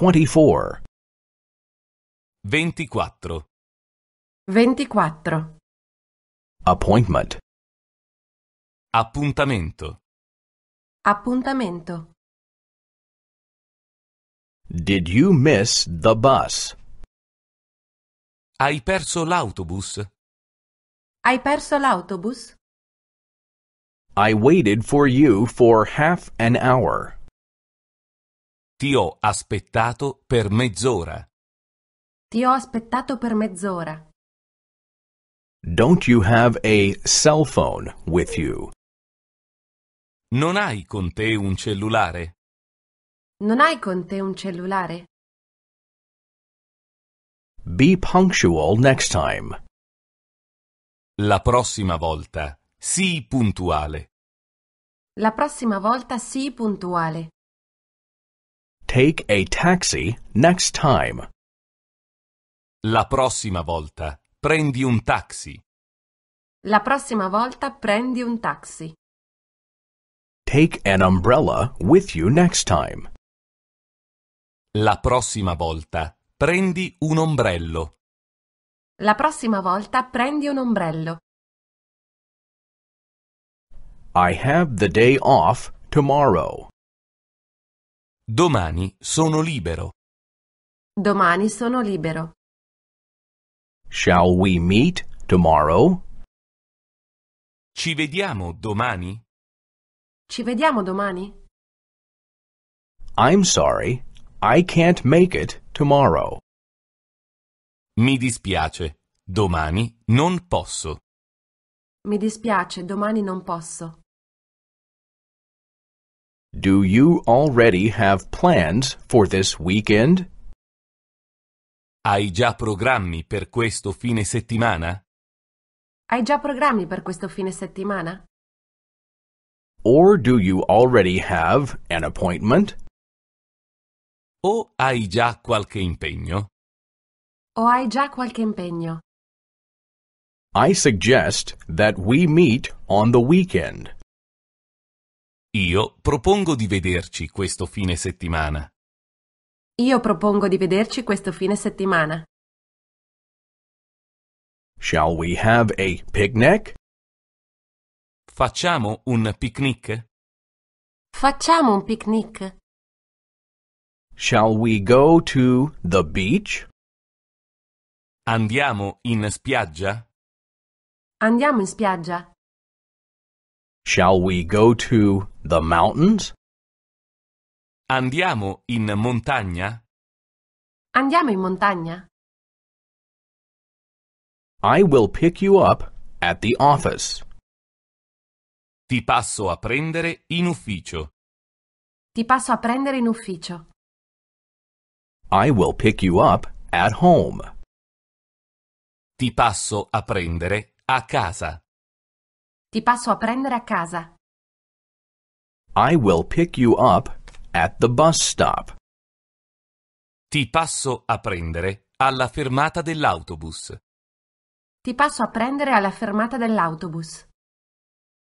24 24 24 Appointment Appuntamento Appuntamento Did you miss the bus? Hai perso l'autobus? Hai perso l'autobus? I waited for you for half an hour. Ti ho aspettato per mezz'ora. Ti ho aspettato per mezz'ora. Don't you have a cell phone with you? Non hai con te un cellulare? Non hai con te un cellulare? Be punctual next time. La prossima volta sii puntuale. La prossima volta sii puntuale. Take a taxi next time. La prossima volta prendi un taxi. La prossima volta prendi un taxi. Take an umbrella with you next time. La prossima volta prendi un ombrello. La prossima volta prendi un ombrello. I have the day off tomorrow. Domani sono libero. Domani sono libero. Shall we meet tomorrow? Ci vediamo domani? Ci vediamo domani? I'm sorry, I can't make it tomorrow. Mi dispiace, domani non posso. Mi dispiace, domani non posso. Do you already have plans for this weekend? Hai già programmi per questo fine settimana? Hai già programmi per questo fine settimana? Or do you already have an appointment? O hai già qualche impegno? O hai già qualche impegno? I suggest that we meet on the weekend. Io propongo di vederci questo fine settimana. Io propongo di vederci questo fine settimana. Shall we have a picnic? Facciamo un picnic? Facciamo un picnic. Shall we go to the beach? Andiamo in spiaggia? Andiamo in spiaggia. Shall we go to the mountains? Andiamo in montagna? Andiamo in montagna? I will pick you up at the office. Ti passo a prendere in ufficio. Ti passo a prendere in ufficio. I will pick you up at home. Ti passo a prendere a casa. Ti passo a prendere a casa. I will pick you up at the bus stop. Ti passo a prendere alla fermata dell'autobus. Ti passo a prendere alla fermata dell'autobus.